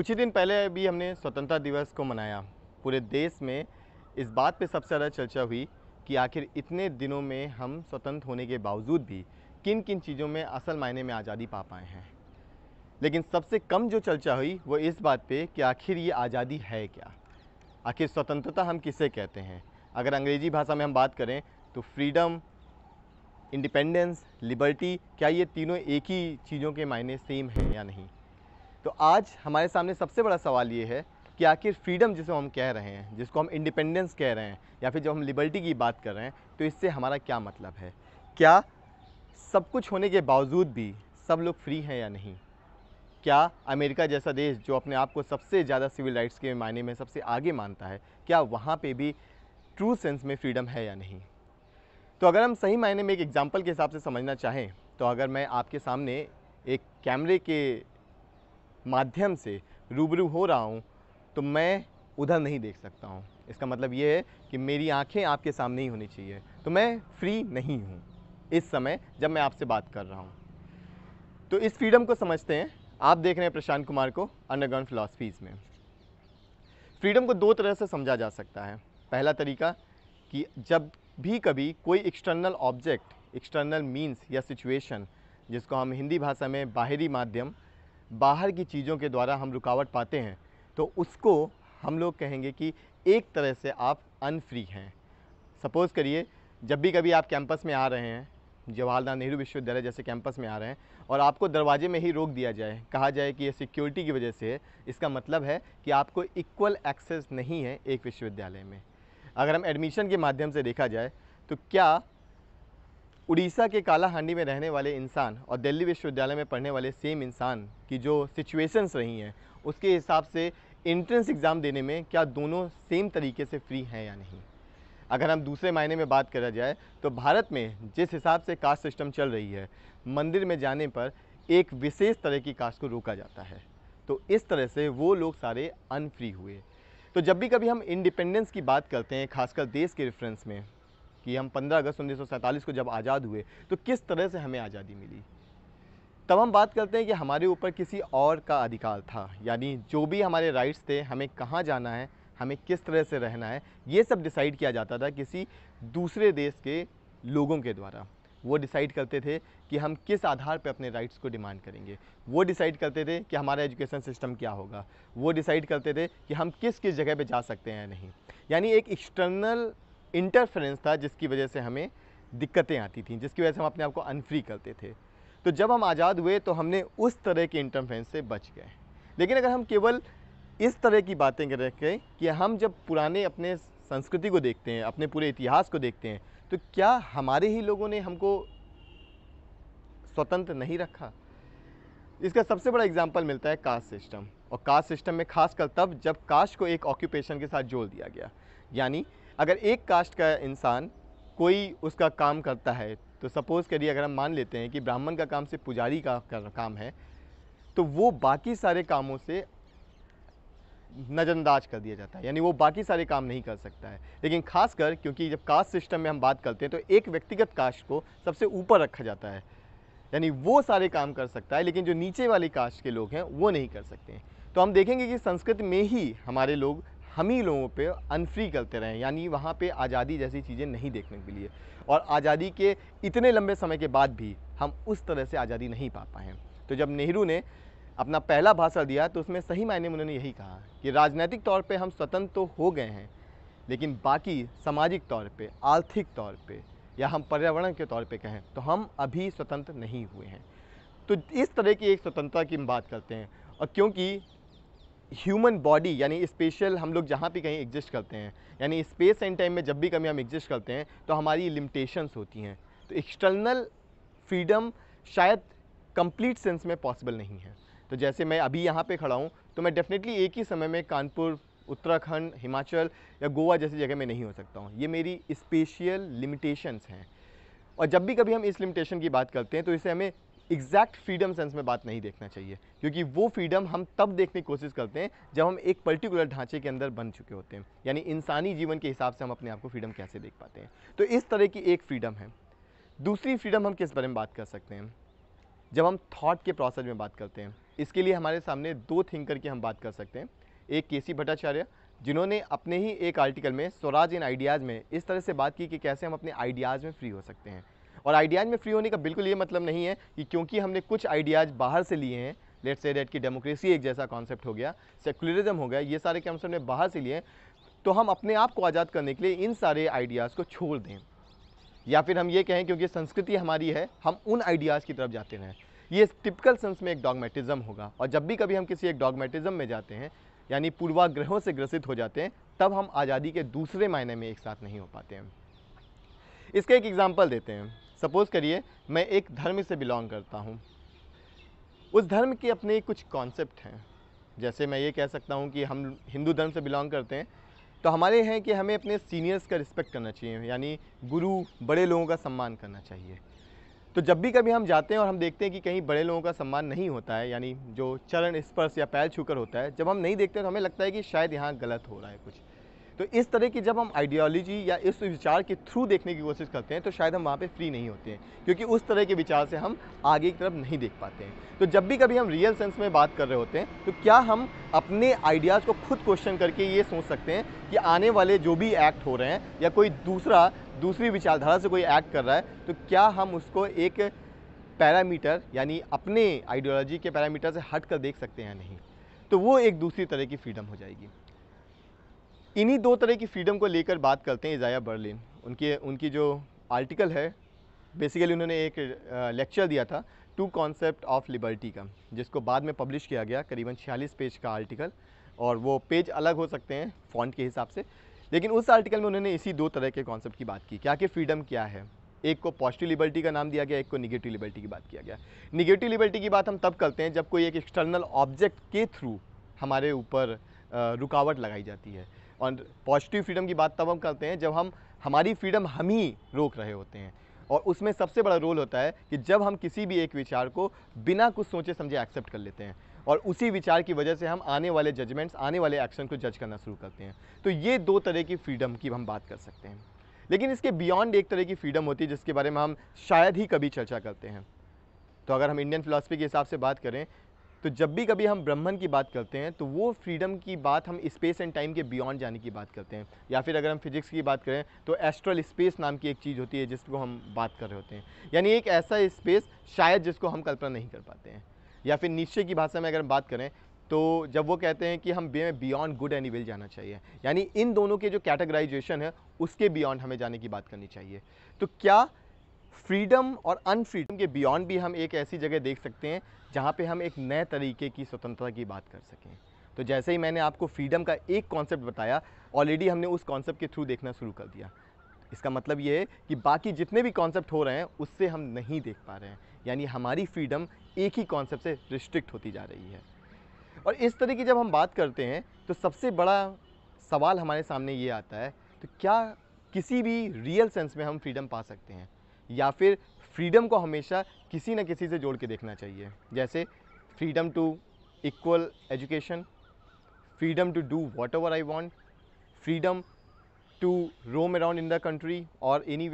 कुछ ही दिन पहले भी हमने स्वतंत्रता दिवस को मनाया पूरे देश में इस बात पे सबसे ज़्यादा चर्चा हुई कि आखिर इतने दिनों में हम स्वतंत्र होने के बावजूद भी किन किन चीज़ों में असल मायने में आज़ादी पा पाए हैं लेकिन सबसे कम जो चर्चा हुई वो इस बात पे कि आखिर ये आज़ादी है क्या आखिर स्वतंत्रता हम किसे कहते हैं अगर अंग्रेज़ी भाषा में हम बात करें तो फ्रीडम इंडिपेंडेंस लिबर्टी क्या ये तीनों एक ही चीज़ों के मायने सेम हैं या नहीं तो आज हमारे सामने सबसे बड़ा सवाल ये है कि आखिर फ्रीडम जिसे हम कह रहे हैं जिसको हम इंडिपेंडेंस कह रहे हैं या फिर जब हम लिबर्टी की बात कर रहे हैं तो इससे हमारा क्या मतलब है क्या सब कुछ होने के बावजूद भी सब लोग फ्री हैं या नहीं क्या अमेरिका जैसा देश जो अपने आप को सबसे ज़्यादा सिविल राइट्स के मायने में सबसे आगे मानता है क्या वहाँ पे भी ट्रू सेंस में फ्रीडम है या नहीं तो अगर हम सही मायने में एक एग्ज़ाम्पल के हिसाब से समझना चाहें तो अगर मैं आपके सामने एक कैमरे के माध्यम से रूबरू हो रहा हूँ तो मैं उधर नहीं देख सकता हूँ इसका मतलब ये है कि मेरी आंखें आपके सामने ही होनी चाहिए तो मैं फ्री नहीं हूँ इस समय जब मैं आपसे बात कर रहा हूँ तो इस फ्रीडम को समझते हैं आप देख रहे हैं प्रशांत कुमार को अंडरग्राउंड फिलासफीज़ में फ्रीडम को दो तरह से समझा जा सकता है पहला तरीका कि जब भी कभी कोई एक्सटर्नल ऑब्जेक्ट एक्सटर्नल मीन्स या सिचुएशन जिसको हम हिंदी भाषा में बाहरी माध्यम बाहर की चीज़ों के द्वारा हम रुकावट पाते हैं तो उसको हम लोग कहेंगे कि एक तरह से आप अनफ्री हैं सपोज़ करिए जब भी कभी आप कैंपस में आ रहे हैं जवाहरलाल नेहरू विश्वविद्यालय जैसे कैंपस में आ रहे हैं और आपको दरवाजे में ही रोक दिया जाए कहा जाए कि ये सिक्योरिटी की वजह से है इसका मतलब है कि आपको इक्वल एक्सेस नहीं है एक विश्वविद्यालय में अगर हम एडमिशन के माध्यम से देखा जाए तो क्या उड़ीसा के कालाहांडी में रहने वाले इंसान और दिल्ली विश्वविद्यालय में पढ़ने वाले सेम इंसान की जो सिचुएशंस रही हैं उसके हिसाब से इंट्रेंस एग्ज़ाम देने में क्या दोनों सेम तरीके से फ्री हैं या नहीं अगर हम दूसरे मायने में बात करा जाए तो भारत में जिस हिसाब से कास्ट सिस्टम चल रही है मंदिर में जाने पर एक विशेष तरह की कास्ट को रोका जाता है तो इस तरह से वो लोग सारे अनफ्री हुए तो जब भी कभी हम इंडिपेंडेंस की बात करते हैं खासकर देश के रेफरेंस में कि हम 15 अगस्त उन्नीस को जब आज़ाद हुए तो किस तरह से हमें आज़ादी मिली तब हम बात करते हैं कि हमारे ऊपर किसी और का अधिकार था यानी जो भी हमारे राइट्स थे हमें कहाँ जाना है हमें किस तरह से रहना है ये सब डिसाइड किया जाता था किसी दूसरे देश के लोगों के द्वारा वो डिसाइड करते थे कि हम किस आधार पर अपने राइट्स को डिमांड करेंगे वो डिसाइड करते थे कि हमारा एजुकेशन सिस्टम क्या होगा वो डिसाइड करते थे कि हम किस किस जगह पे जा सकते हैं या नहीं यानी एक एक्सटर्नल इंटरफेरेंस था जिसकी वजह से हमें दिक्कतें आती थी जिसकी वजह से हम अपने आप को अनफ्री करते थे तो जब हम आज़ाद हुए तो हमने उस तरह के इंटरफेरेंस से बच गए लेकिन अगर हम केवल इस तरह की बातें कर रखें कि हम जब पुराने अपने संस्कृति को देखते हैं अपने पूरे इतिहास को देखते हैं तो क्या हमारे ही लोगों ने हमको स्वतंत्र नहीं रखा इसका सबसे बड़ा एग्जाम्पल मिलता है कास्ट सिस्टम और कास्ट सिस्टम में खासकर तब जब कास्ट को एक ऑक्यूपेशन के साथ जोड़ दिया गया यानी अगर एक कास्ट का इंसान कोई उसका काम करता है तो सपोज़ करिए अगर हम मान लेते हैं कि ब्राह्मण का काम से पुजारी का काम है तो वो बाकी सारे कामों से नज़रअंदाज कर दिया जाता है यानी वो बाकी सारे काम नहीं कर सकता है लेकिन खासकर क्योंकि जब कास्ट सिस्टम में हम बात करते हैं तो एक व्यक्तिगत कास्ट को सबसे ऊपर रखा जाता है यानी वो सारे काम कर सकता है लेकिन जो नीचे वाली कास्ट के लोग हैं वो नहीं कर सकते हैं तो हम देखेंगे कि संस्कृत में ही हमारे लोग हम ही लोगों पे अनफ्री करते रहें यानी वहाँ पे आज़ादी जैसी चीज़ें नहीं देखने के लिए और आज़ादी के इतने लंबे समय के बाद भी हम उस तरह से आज़ादी नहीं पा पाए तो जब नेहरू ने अपना पहला भाषण दिया तो उसमें सही मायने में उन्होंने यही कहा कि राजनीतिक तौर पर हम स्वतंत्र तो हो गए हैं लेकिन बाकी सामाजिक तौर पर आर्थिक तौर पर या हम पर्यावरण के तौर पे कहें तो हम अभी स्वतंत्र नहीं हुए हैं तो इस तरह की एक स्वतंत्रता की हम बात करते हैं और क्योंकि ह्यूमन बॉडी यानी स्पेशल हम लोग जहाँ भी कहीं एग्जिस्ट करते हैं यानी स्पेस एंड टाइम में जब भी कभी हम एग्जिस्ट करते हैं तो हमारी लिमिटेशंस होती हैं तो एक्सटर्नल फ्रीडम शायद कंप्लीट सेंस में पॉसिबल नहीं है तो जैसे मैं अभी यहाँ पे खड़ा हूँ तो मैं डेफिनेटली एक ही समय में कानपुर उत्तराखंड हिमाचल या गोवा जैसी जगह में नहीं हो सकता हूँ ये मेरी स्पेशियल लिमिटेशंस हैं और जब भी कभी हम इस लिमिटेशन की बात करते हैं तो इसे हमें एग्जैक्ट फ्रीडम सेंस में बात नहीं देखना चाहिए क्योंकि वो फ्रीडम हम तब देखने की कोशिश करते हैं जब हम एक पर्टिकुलर ढांचे के अंदर बन चुके होते हैं यानी इंसानी जीवन के हिसाब से हम अपने आप को फ्रीडम कैसे देख पाते हैं तो इस तरह की एक फ्रीडम है दूसरी फ्रीडम हम किस बारे में बात कर सकते हैं जब हम थॉट के प्रोसेस में बात करते हैं इसके लिए हमारे सामने दो थिंकर की हम बात कर सकते हैं एक के भट्टाचार्य जिन्होंने अपने ही एक आर्टिकल में स्वराज इन आइडियाज़ में इस तरह से बात की कि कैसे हम अपने आइडियाज़ में फ्री हो सकते हैं और आइडियाज़ में फ्री होने का बिल्कुल ये मतलब नहीं है कि क्योंकि हमने कुछ आइडियाज़ बाहर से लिए हैं लेट से डेट की डेमोक्रेसी एक जैसा कॉन्सेप्ट हो गया सेकुलरिज्म हो गया ये सारे कैम्स हमने बाहर से लिए हैं तो हम अपने आप को आज़ाद करने के लिए इन सारे आइडियाज़ को छोड़ दें या फिर हम ये कहें क्योंकि संस्कृति हमारी है हम उन आइडियाज़ की तरफ जाते रहें ये टिपिकल सेंस में एक डॉगमेटिज़म होगा और जब भी कभी हम किसी एक डॉगमेटिज़म में जाते हैं यानी पूर्वाग्रहों से ग्रसित हो जाते हैं तब हम आज़ादी के दूसरे मायने में एक साथ नहीं हो पाते हैं इसका एक एग्ज़ाम्पल देते हैं सपोज़ करिए मैं एक धर्म से बिलोंग करता हूँ उस धर्म के अपने कुछ कॉन्सेप्ट हैं जैसे मैं ये कह सकता हूँ कि हम हिंदू धर्म से बिलोंग करते हैं तो हमारे हैं कि हमें अपने सीनियर्स का रिस्पेक्ट करना चाहिए यानी गुरु बड़े लोगों का सम्मान करना चाहिए तो जब भी कभी हम जाते हैं और हम देखते हैं कि कहीं बड़े लोगों का सम्मान नहीं होता है यानी जो चरण स्पर्श या पैर छूकर होता है जब हम नहीं देखते तो हमें लगता है कि शायद यहाँ गलत हो रहा है कुछ तो इस तरह की जब हम आइडियोलॉजी या इस विचार के थ्रू देखने की कोशिश करते हैं तो शायद हम वहाँ पे फ्री नहीं होते हैं क्योंकि उस तरह के विचार से हम आगे की तरफ नहीं देख पाते हैं तो जब भी कभी हम रियल सेंस में बात कर रहे होते हैं तो क्या हम अपने आइडियाज़ को खुद क्वेश्चन करके ये सोच सकते हैं कि आने वाले जो भी एक्ट हो रहे हैं या कोई दूसरा दूसरी विचारधारा से कोई एक्ट कर रहा है तो क्या हम उसको एक पैरामीटर यानी अपने आइडियोलॉजी के पैरामीटर से हट कर देख सकते हैं नहीं तो वो एक दूसरी तरह की फ्रीडम हो जाएगी इन्हीं दो तरह की फ्रीडम को लेकर बात करते हैं इजाया बर्लिन उनके उनकी जो आर्टिकल है बेसिकली उन्होंने एक लेक्चर दिया था टू कॉन्सेप्ट ऑफ लिबर्टी का जिसको बाद में पब्लिश किया गया करीबन छियालीस पेज का आर्टिकल और वो पेज अलग हो सकते हैं फॉन्ट के हिसाब से लेकिन उस आर्टिकल में उन्होंने इसी दो तरह के कॉन्सेप्ट की बात की क्या कि फ्रीडम क्या है एक को पॉजिटिव लिबर्टी का नाम दिया गया एक को निगेटिव लिबर्टी की बात किया गया निगेटिव लिबर्टी की बात हम तब करते हैं जब कोई एक एक्सटर्नल ऑब्जेक्ट के थ्रू हमारे ऊपर रुकावट लगाई जाती है और पॉजिटिव फ्रीडम की बात तब हम करते हैं जब हम हमारी फ्रीडम हम ही रोक रहे होते हैं और उसमें सबसे बड़ा रोल होता है कि जब हम किसी भी एक विचार को बिना कुछ सोचे समझे एक्सेप्ट कर लेते हैं और उसी विचार की वजह से हम आने वाले जजमेंट्स आने वाले एक्शन को जज करना शुरू करते हैं तो ये दो तरह की फ्रीडम की हम बात कर सकते हैं लेकिन इसके बियॉन्ड एक तरह की फ्रीडम होती है जिसके बारे में हम शायद ही कभी चर्चा करते हैं तो अगर हम इंडियन फिलासफी के हिसाब से बात करें तो जब भी कभी हम ब्रह्मन की बात करते हैं तो वो फ्रीडम की बात हम स्पेस एंड टाइम के बियॉन्ड जाने की बात करते हैं या फिर अगर हम फिजिक्स की बात करें तो एस्ट्रल स्पेस नाम की एक चीज़ होती है जिसको हम बात कर रहे होते हैं यानी एक ऐसा स्पेस शायद जिसको हम कल्पना नहीं कर पाते हैं या फिर निश्चय की भाषा में अगर हम बात करें तो जब वो कहते हैं कि हम बियॉन्ड गुड एंड विल जाना चाहिए यानी इन दोनों के जो कैटेगराइजेशन है उसके बियॉन्ड हमें जाने की बात करनी चाहिए तो क्या फ्रीडम और अनफ्रीडम के बियॉन्ड भी हम एक ऐसी जगह देख सकते हैं जहाँ पे हम एक नए तरीके की स्वतंत्रता की बात कर सकें तो जैसे ही मैंने आपको फ्रीडम का एक कॉन्सेप्ट बताया ऑलरेडी हमने उस कॉन्सेप्ट के थ्रू देखना शुरू कर दिया इसका मतलब ये है कि बाकी जितने भी कॉन्सेप्ट हो रहे हैं उससे हम नहीं देख पा रहे हैं यानी हमारी फ्रीडम एक ही कॉन्सेप्ट से रिस्ट्रिक्ट होती जा रही है और इस तरह की जब हम बात करते हैं तो सबसे बड़ा सवाल हमारे सामने ये आता है तो क्या किसी भी रियल सेंस में हम फ्रीडम पा सकते हैं या फिर फ्रीडम को हमेशा किसी न किसी से जोड़ के देखना चाहिए जैसे freedom to equal education freedom to do whatever I want freedom to roam around in the country और एनी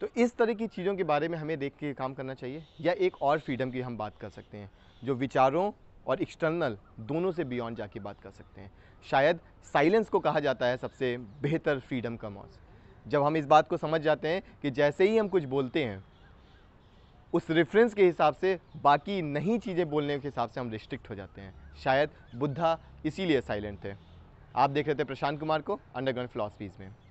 तो इस तरह की चीज़ों के बारे में हमें देख के काम करना चाहिए या एक और फ्रीडम की हम बात कर सकते हैं जो विचारों और एक्सटर्नल दोनों से बियॉन्ड जाके बात कर सकते हैं शायद साइलेंस को कहा जाता है सबसे बेहतर फ्रीडम का मौज जब हम इस बात को समझ जाते हैं कि जैसे ही हम कुछ बोलते हैं उस रेफरेंस के हिसाब से बाकी नहीं चीज़ें बोलने के हिसाब से हम रिस्ट्रिक्ट हो जाते हैं शायद बुद्धा इसीलिए साइलेंट थे आप देख रहे थे प्रशांत कुमार को अंडरग्राउंड फिलासफीज़ में